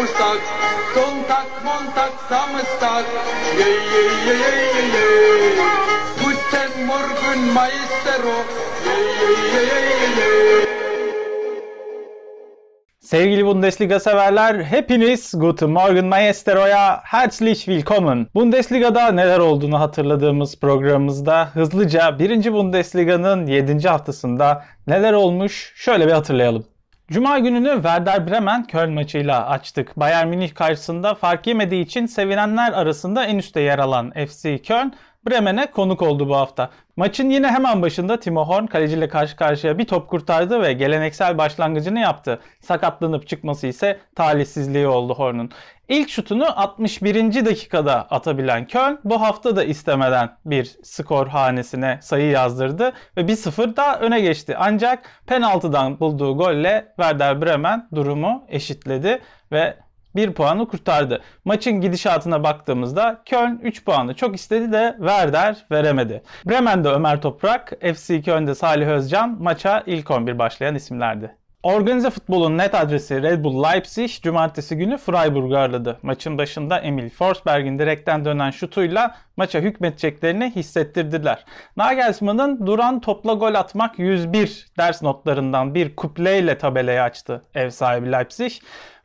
pustak, kontak, montak, samıstak. Ye ye ye ye ye Guten Morgen, Maestro. Ye ye ye ye ye Sevgili Bundesliga severler, hepiniz Guten Morgen Maestro'ya herzlich willkommen. Bundesliga'da neler olduğunu hatırladığımız programımızda hızlıca 1. Bundesliga'nın 7. haftasında neler olmuş şöyle bir hatırlayalım. Cuma gününü Werder Bremen Köln maçıyla açtık. Bayern Münih karşısında fark yemediği için sevinenler arasında en üstte yer alan FC Köln Bremen'e konuk oldu bu hafta. Maçın yine hemen başında Timo Horn kaleciyle karşı karşıya bir top kurtardı ve geleneksel başlangıcını yaptı. Sakatlanıp çıkması ise talihsizliği oldu Horn'un. İlk şutunu 61. dakikada atabilen Köln bu hafta da istemeden bir skor hanesine sayı yazdırdı ve 1-0 da öne geçti. Ancak penaltıdan bulduğu golle Werder Bremen durumu eşitledi ve 1 puanı kurtardı. Maçın gidişatına baktığımızda Köln 3 puanı çok istedi de Werder veremedi. Bremen'de Ömer Toprak, FC Köln'de Salih Özcan maça ilk 11 başlayan isimlerdi. Organize futbolun net adresi Red Bull Leipzig cumartesi günü Freiburg'u ağırladı. Maçın başında Emil Forsberg'in direkten dönen şutuyla maça hükmedeceklerini hissettirdiler. Nagelsmann'ın duran topla gol atmak 101 ders notlarından bir kupleyle tabelayı açtı ev sahibi Leipzig.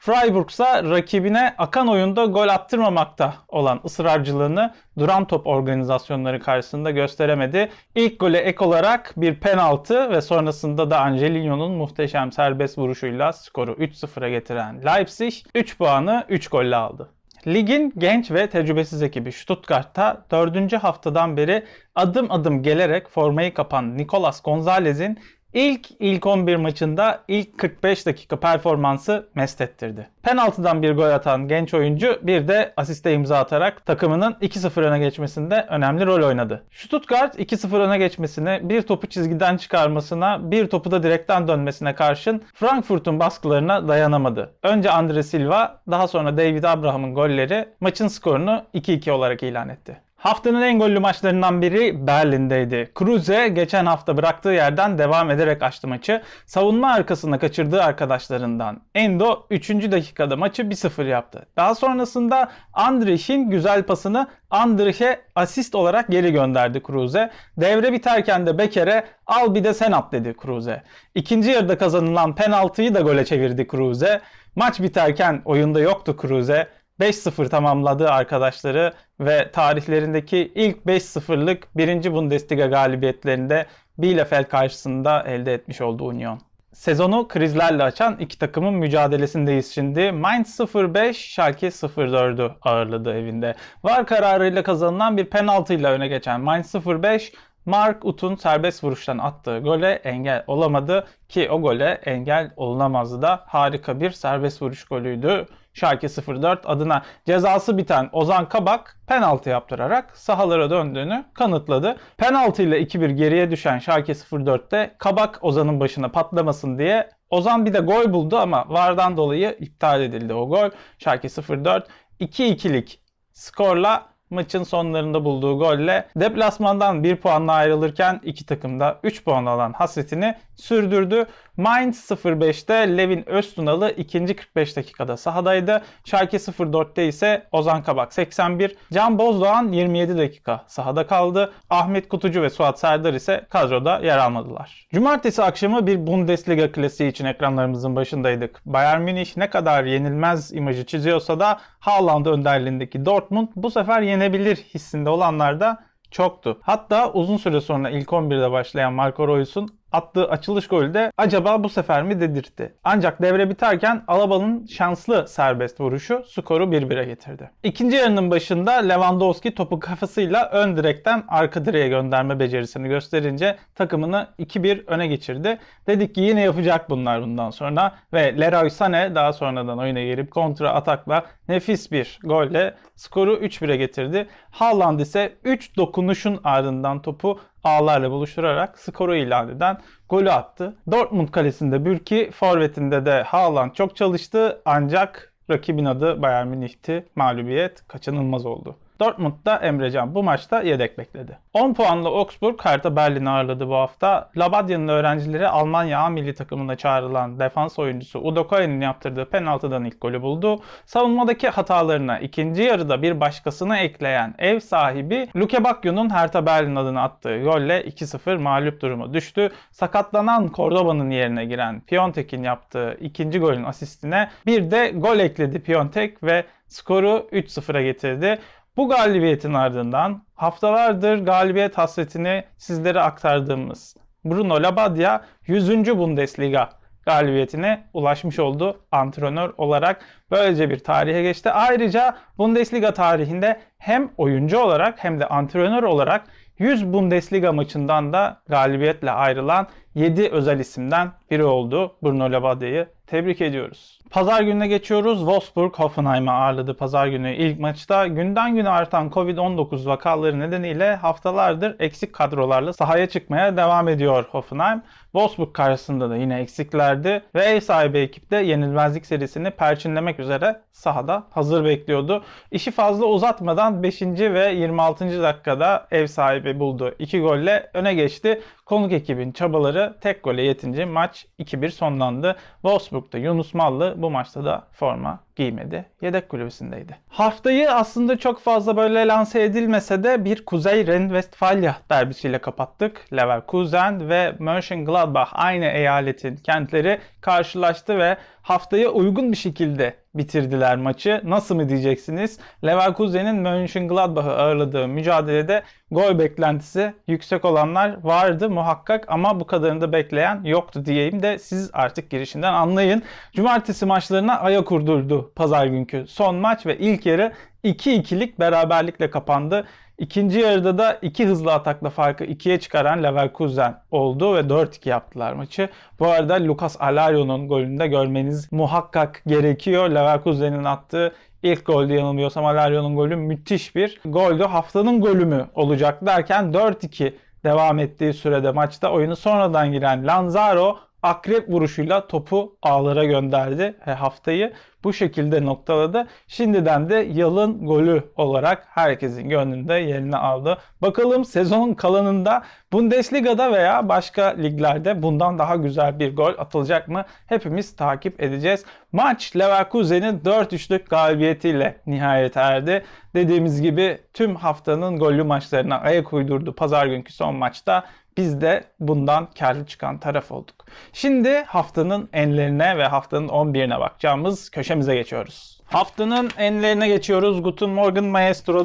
Freiburg ise rakibine akan oyunda gol attırmamakta olan ısrarcılığını duran top organizasyonları karşısında gösteremedi. İlk gole ek olarak bir penaltı ve sonrasında da Angelino'nun muhteşem serbest vuruşuyla skoru 3-0'a getiren Leipzig 3 puanı 3 golle aldı. Ligin genç ve tecrübesiz ekibi Stuttgart'ta 4. haftadan beri adım adım gelerek formayı kapan Nicolas Gonzalez'in İlk ilk 11 maçında ilk 45 dakika performansı mest ettirdi. Penaltıdan bir gol atan genç oyuncu bir de asiste imza atarak takımının 2-0 öne geçmesinde önemli rol oynadı. Stuttgart 2-0 öne geçmesine, bir topu çizgiden çıkarmasına, bir topu da direkten dönmesine karşın Frankfurt'un baskılarına dayanamadı. Önce Andre Silva, daha sonra David Abraham'ın golleri maçın skorunu 2-2 olarak ilan etti. Haftanın en gollü maçlarından biri Berlin'deydi. Kruse geçen hafta bıraktığı yerden devam ederek açtı maçı. Savunma arkasında kaçırdığı arkadaşlarından Endo 3. dakikada maçı 1-0 yaptı. Daha sonrasında Andrich'in güzel pasını Andrich'e asist olarak geri gönderdi Kruse. Devre biterken de Bekere al bir de sen at dedi Kruse. İkinci yarıda kazanılan penaltıyı da gole çevirdi Kruse. Maç biterken oyunda yoktu Kruse. 5-0 tamamladığı arkadaşları ve tarihlerindeki ilk 5-0'lık 1. Bundesliga galibiyetlerinde Bielefeld karşısında elde etmiş oldu Union. Sezonu krizlerle açan iki takımın mücadelesindeyiz şimdi. Mainz 0-5, Schalke 0-4'ü ağırladı evinde. VAR kararıyla kazanılan bir penaltıyla öne geçen Mainz 0-5, Mark Ut'un serbest vuruştan attığı gole engel olamadı ki o gole engel olunamazdı da harika bir serbest vuruş golüydü. Şarki 04 adına cezası biten Ozan Kabak penaltı yaptırarak sahalara döndüğünü kanıtladı. Penaltı ile 2-1 geriye düşen Şarki 04'te Kabak Ozan'ın başına patlamasın diye Ozan bir de gol buldu ama vardan dolayı iptal edildi o gol. Şarki 04 2-2'lik skorla maçın sonlarında bulduğu golle deplasmandan 1 puanla ayrılırken iki takım da 3 puan alan hasretini sürdürdü. Mainz 05'te Levin Öztunalı ikinci 45 dakikada sahadaydı. Şalke 04'te ise Ozan Kabak 81. Can Bozdoğan 27 dakika sahada kaldı. Ahmet Kutucu ve Suat Serdar ise kadroda yer almadılar. Cumartesi akşamı bir Bundesliga klasiği için ekranlarımızın başındaydık. Bayern Münih ne kadar yenilmez imajı çiziyorsa da Haaland önderliğindeki Dortmund bu sefer yenebilir hissinde olanlar da çoktu. Hatta uzun süre sonra ilk 11'de başlayan Marco Reus'un attığı açılış golü de acaba bu sefer mi dedirtti. Ancak devre biterken Alaba'nın şanslı serbest vuruşu skoru 1-1'e getirdi. İkinci yarının başında Lewandowski topu kafasıyla ön direkten arka direğe gönderme becerisini gösterince takımını 2-1 öne geçirdi. Dedik ki yine yapacak bunlar bundan sonra ve Leroy Sané daha sonradan oyuna girip kontra atakla nefis bir golle skoru 3-1'e getirdi. Haaland ise 3 dokunuşun ardından topu ağlarla buluşturarak skoru ilan eden golü attı. Dortmund kalesinde Bürki, forvetinde de Haaland çok çalıştı ancak rakibin adı Bayern Münih'ti. Mağlubiyet kaçınılmaz oldu. Dortmund'da Emrecan bu maçta yedek bekledi. 10 puanlı Augsburg Hertha Berlin'i ağırladı bu hafta. Labadia'nın öğrencileri Almanya A milli takımına çağrılan defans oyuncusu Udo Koyen'in yaptırdığı penaltıdan ilk golü buldu. Savunmadaki hatalarına ikinci yarıda bir başkasını ekleyen ev sahibi Luke Bakio'nun Hertha Berlin adını attığı golle 2-0 mağlup durumu düştü. Sakatlanan Cordoba'nın yerine giren Piontek'in yaptığı ikinci golün asistine bir de gol ekledi Piontek ve skoru 3-0'a getirdi. Bu galibiyetin ardından haftalardır galibiyet hasretini sizlere aktardığımız Bruno Labbadia 100. Bundesliga galibiyetine ulaşmış oldu antrenör olarak. Böylece bir tarihe geçti. Ayrıca Bundesliga tarihinde hem oyuncu olarak hem de antrenör olarak 100 Bundesliga maçından da galibiyetle ayrılan 7 özel isimden biri oldu. Bruno Labadie'yi tebrik ediyoruz. Pazar gününe geçiyoruz. Wolfsburg Hoffenheim'i ağırladı pazar günü ilk maçta. Günden güne artan Covid-19 vakaları nedeniyle haftalardır eksik kadrolarla sahaya çıkmaya devam ediyor Hoffenheim. Wolfsburg karşısında da yine eksiklerdi ve ev sahibi ekip de yenilmezlik serisini perçinlemek üzere sahada hazır bekliyordu. İşi fazla uzatmadan 5. ve 26. dakikada ev sahibi buldu. 2 golle öne geçti. Konuk ekibin çabaları tek gole yetince maç 2-1 sonlandı. Wolfsburg'da Yunus Mallı bu maçta da forma giymedi. Yedek kulübesindeydi. Haftayı aslında çok fazla böyle lanse edilmese de bir Kuzey Ren westfalia derbisiyle kapattık. Leverkusen ve Mönchengladbach aynı eyaletin kentleri karşılaştı ve haftaya uygun bir şekilde bitirdiler maçı. Nasıl mı diyeceksiniz? Leverkusen'in Mönchengladbach'ı ağırladığı mücadelede gol beklentisi yüksek olanlar vardı muhakkak ama bu kadarını da bekleyen yoktu diyeyim de siz artık girişinden anlayın. Cumartesi maçlarına ayak kurdurdu pazar günkü son maç ve ilk yarı 2-2'lik beraberlikle kapandı. İkinci yarıda da iki hızlı atakla farkı ikiye çıkaran Leverkusen oldu ve 4-2 yaptılar maçı. Bu arada Lucas Alario'nun golünü de görmeniz muhakkak gerekiyor. Leverkusen'in attığı ilk golde yanılmıyorsam Alario'nun golü müthiş bir goldü. Haftanın golü mü olacak derken 4-2 devam ettiği sürede maçta oyunu sonradan giren Lanzaro akrep vuruşuyla topu ağlara gönderdi e, haftayı. Bu şekilde noktaladı. Şimdiden de yılın golü olarak herkesin gönlünde yerini aldı. Bakalım sezonun kalanında Bundesliga'da veya başka liglerde bundan daha güzel bir gol atılacak mı? Hepimiz takip edeceğiz. Maç Leverkusen'in 4-3'lük galibiyetiyle nihayet erdi. Dediğimiz gibi tüm haftanın gollü maçlarına ayak uydurdu. Pazar günkü son maçta biz de bundan karlı çıkan taraf olduk. Şimdi haftanın enlerine ve haftanın 11'ine bakacağımız köşemize geçiyoruz. Haftanın enlerine geçiyoruz. Guten Morgen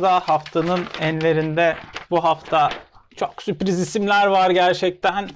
da haftanın enlerinde bu hafta çok sürpriz isimler var gerçekten.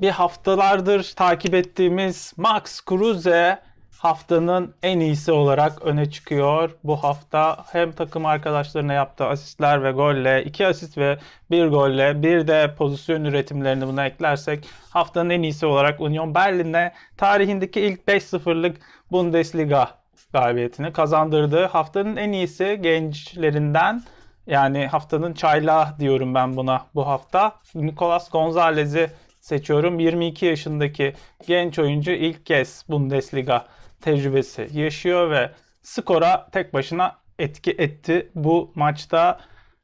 Bir haftalardır takip ettiğimiz Max Kruse haftanın en iyisi olarak öne çıkıyor. Bu hafta hem takım arkadaşlarına yaptığı asistler ve golle, iki asist ve bir golle, bir de pozisyon üretimlerini buna eklersek haftanın en iyisi olarak Union Berlin'e tarihindeki ilk 5-0'lık Bundesliga galibiyetini kazandırdı. Haftanın en iyisi gençlerinden yani haftanın çayla diyorum ben buna bu hafta. Nicolas Gonzalez'i seçiyorum. 22 yaşındaki genç oyuncu ilk kez Bundesliga tecrübesi yaşıyor ve skora tek başına etki etti. Bu maçta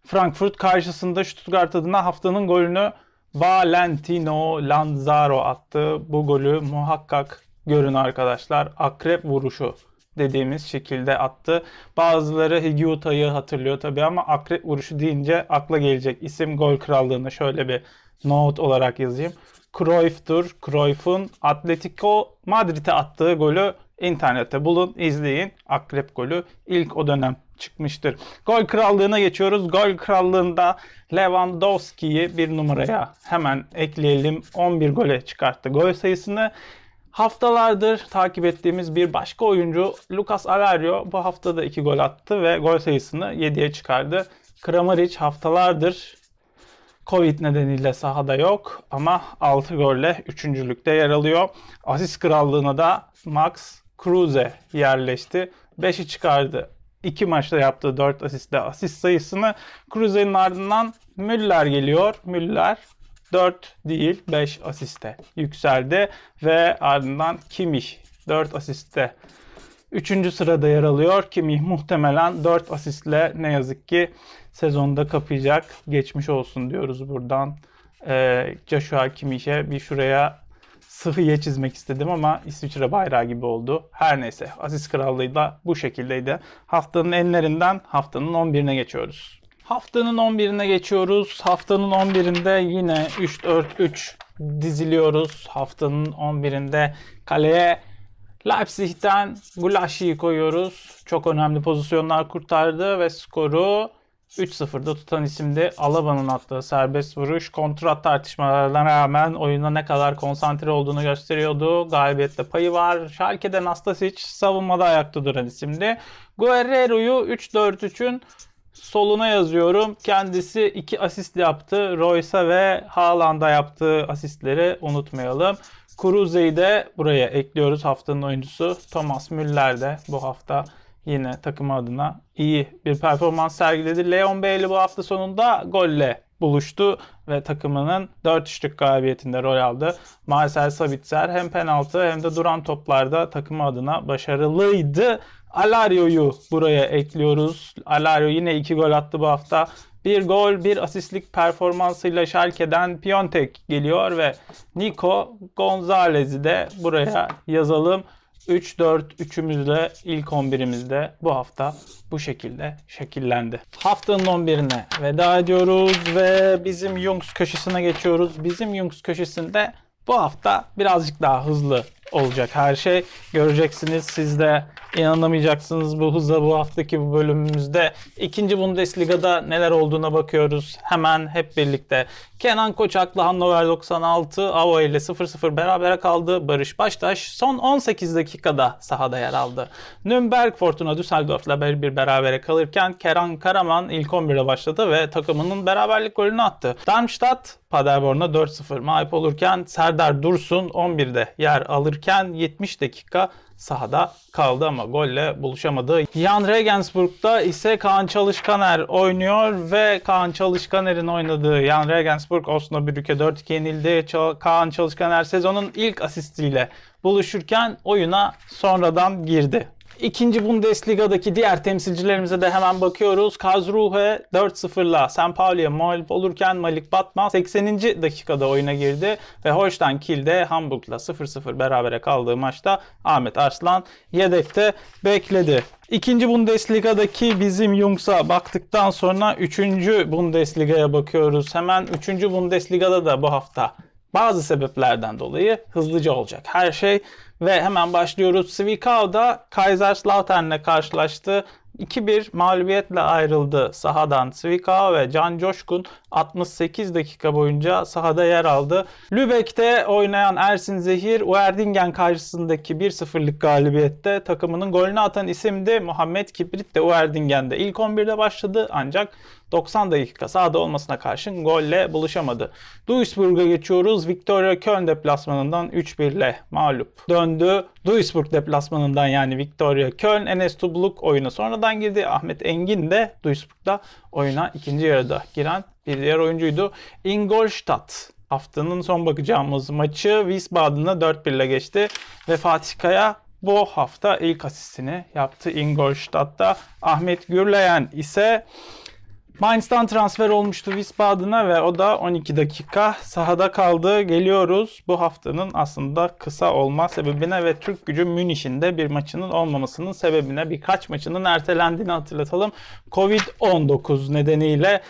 Frankfurt karşısında Stuttgart adına haftanın golünü Valentino Lanzaro attı. Bu golü muhakkak görün arkadaşlar. Akrep vuruşu dediğimiz şekilde attı. Bazıları Higuita'yı hatırlıyor tabii ama akrep vuruşu deyince akla gelecek isim gol krallığını şöyle bir not olarak yazayım. Cruyff'tur. Cruyff'un Atletico Madrid'e attığı golü İnternette bulun, izleyin. Akrep golü ilk o dönem çıkmıştır. Gol krallığına geçiyoruz. Gol krallığında Lewandowski'yi bir numaraya hemen ekleyelim. 11 gole çıkarttı gol sayısını. Haftalardır takip ettiğimiz bir başka oyuncu Lucas Alario bu hafta da 2 gol attı ve gol sayısını 7'ye çıkardı. Kramaric haftalardır Covid nedeniyle sahada yok ama 6 golle 3.lükte yer alıyor. Asist krallığına da Max Cruze yerleşti. 5'i çıkardı. 2 maçta yaptığı 4 asistle asist sayısını. Cruze'nin ardından Müller geliyor. Müller 4 değil 5 asiste yükseldi ve ardından Kimmich 4 asiste 3. sırada yer alıyor. Kimmich muhtemelen 4 asistle ne yazık ki sezonda kapayacak. Geçmiş olsun diyoruz buradan. Ee, Joshua Kimih'e bir şuraya sıhhiye çizmek istedim ama İsviçre bayrağı gibi oldu. Her neyse Aziz Krallığı da bu şekildeydi. Haftanın enlerinden haftanın 11'ine geçiyoruz. Haftanın 11'ine geçiyoruz. Haftanın 11'inde yine 3-4-3 diziliyoruz. Haftanın 11'inde kaleye Leipzig'ten Gulashi'yi koyuyoruz. Çok önemli pozisyonlar kurtardı ve skoru 3-0'da tutan isimdi. Alaba'nın attığı serbest vuruş kontrat tartışmalarına rağmen oyuna ne kadar konsantre olduğunu gösteriyordu. Galibiyette payı var. Şalke'de Nastasic savunmada ayakta duran isimdi. Guerrero'yu 3-4-3'ün soluna yazıyorum. Kendisi iki asist yaptı. Royce'a ve Haaland'a yaptığı asistleri unutmayalım. Kuruze'yi de buraya ekliyoruz haftanın oyuncusu. Thomas Müller de bu hafta yine takım adına iyi bir performans sergiledi. Leon Bailey bu hafta sonunda golle buluştu ve takımının 4-3'lük galibiyetinde rol aldı. Marcel Sabitzer hem penaltı hem de duran toplarda takımı adına başarılıydı. Alario'yu buraya ekliyoruz. Alario yine 2 gol attı bu hafta. Bir gol, bir asistlik performansıyla Schalke'den Piontek geliyor ve Nico Gonzalez'i de buraya yazalım. 3-4-3'ümüzle ilk 11'imizde bu hafta bu şekilde şekillendi. Haftanın 11'ine veda ediyoruz ve bizim Youngs köşesine geçiyoruz. Bizim Youngs köşesinde bu hafta birazcık daha hızlı olacak. Her şey göreceksiniz. Siz de inanamayacaksınız bu hızla bu haftaki bu bölümümüzde. ikinci Bundesliga'da neler olduğuna bakıyoruz. Hemen hep birlikte. Kenan Koçak'la Hannover 96, Avo ile 0-0 berabere kaldı. Barış Baştaş son 18 dakikada sahada yer aldı. Nürnberg Fortuna Düsseldorf'la bir berabere kalırken Keran Karaman ilk 11'e başladı ve takımının beraberlik golünü attı. Darmstadt Paderborn'a 4-0 mağlup olurken Serdar Dursun 11'de yer alır kalırken 70 dakika sahada kaldı ama golle buluşamadı. Jan Regensburg'da ise Kaan Çalışkaner oynuyor ve Kaan Çalışkaner'in oynadığı Jan Regensburg Osnabrück'e 4-2 yenildi. Kaan Çalışkaner sezonun ilk asistiyle buluşurken oyuna sonradan girdi. İkinci Bundesliga'daki diğer temsilcilerimize de hemen bakıyoruz. Karlsruhe 4-0'la San Paulo'ya mağlup olurken Malik Batman 80. dakikada oyuna girdi ve Holstein Kiel'de Hamburg'la 0-0 berabere kaldığı maçta Ahmet Arslan yedekte bekledi. İkinci Bundesliga'daki bizim Jungs'a baktıktan sonra 3. Bundesliga'ya bakıyoruz. Hemen 3. Bundesliga'da da bu hafta bazı sebeplerden dolayı hızlıca olacak. Her şey ve hemen başlıyoruz. Svikao da Kaiserslautern'le karşılaştı. 2-1 mağlubiyetle ayrıldı sahadan. Svikao ve Can Coşkun 68 dakika boyunca sahada yer aldı. Lübeck'te oynayan Ersin Zehir Uerdingen karşısındaki 1-0'lık galibiyette takımının golünü atan isimdi. Muhammed Kibrit de Uerdingen'de ilk 11'de başladı ancak 90 dakika sahada olmasına karşın golle buluşamadı. Duisburg'a geçiyoruz. Victoria Köln deplasmanından 3-1 ile mağlup döndü. Duisburg deplasmanından yani Victoria Köln Enes Tubluk oyuna sonradan girdi. Ahmet Engin de Duisburg'da oyuna ikinci yarıda giren bir diğer oyuncuydu. Ingolstadt haftanın son bakacağımız maçı Wiesbaden'a 4-1 ile geçti ve Fatih Kaya bu hafta ilk asistini yaptı Ingolstadt'ta. Ahmet Gürleyen ise Mainz'dan transfer olmuştu Wiesbaden'a ve o da 12 dakika sahada kaldı. Geliyoruz bu haftanın aslında kısa olma sebebine ve Türk gücü Münih'in de bir maçının olmamasının sebebine birkaç maçının ertelendiğini hatırlatalım. Covid-19 nedeniyle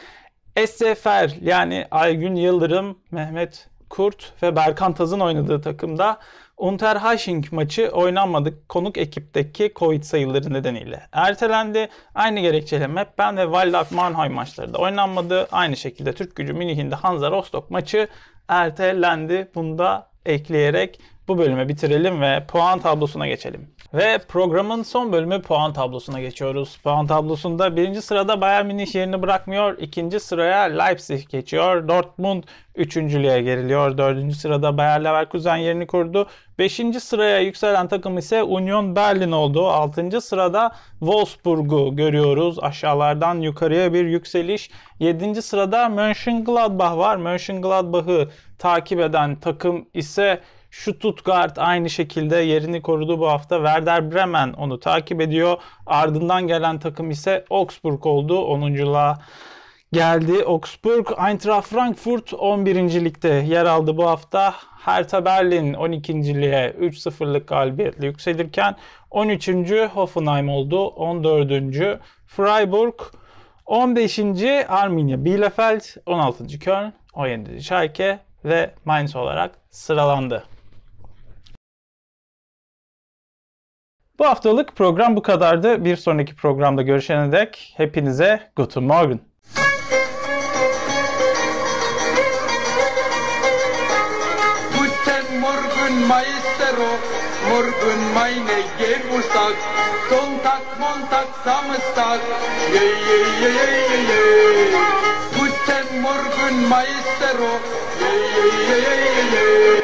SFR yani Aygün Yıldırım, Mehmet Kurt ve Berkan Taz'ın oynadığı takımda Unterhaching maçı oynanmadık konuk ekipteki Covid sayıları nedeniyle. Ertelendi. Aynı gerekçeyle ben ve Waldach Mannheim maçları da oynanmadı. Aynı şekilde Türk gücü Münih'in de Hansa Rostock maçı ertelendi. bunda ekleyerek bu bölümü bitirelim ve puan tablosuna geçelim. Ve programın son bölümü puan tablosuna geçiyoruz. Puan tablosunda birinci sırada Bayern Münih yerini bırakmıyor. ikinci sıraya Leipzig geçiyor. Dortmund üçüncülüğe geriliyor. Dördüncü sırada Bayer Leverkusen yerini kurdu. Beşinci sıraya yükselen takım ise Union Berlin oldu. Altıncı sırada Wolfsburg'u görüyoruz. Aşağılardan yukarıya bir yükseliş. Yedinci sırada Mönchengladbach var. Mönchengladbach'ı takip eden takım ise Stuttgart aynı şekilde yerini korudu bu hafta. Werder Bremen onu takip ediyor. Ardından gelen takım ise Augsburg oldu. 10.luğa geldi. Augsburg, Eintracht Frankfurt 11. ligde yer aldı bu hafta. Hertha Berlin 12. lige 3-0'lık galibiyetle yükselirken 13. Hoffenheim oldu. 14. Freiburg 15. Arminia Bielefeld, 16. Köln, 17. Schalke ve Mainz olarak sıralandı. Bu haftalık program bu kadardı. Bir sonraki programda görüşene dek hepinize Guten Morgen. Guten Morgen Maestro, Morgen meine Geburtstag, Sonntag, Montag, Samstag, ye ye ye ye ye. Guten Morgen Maestro, ye ye ye ye ye.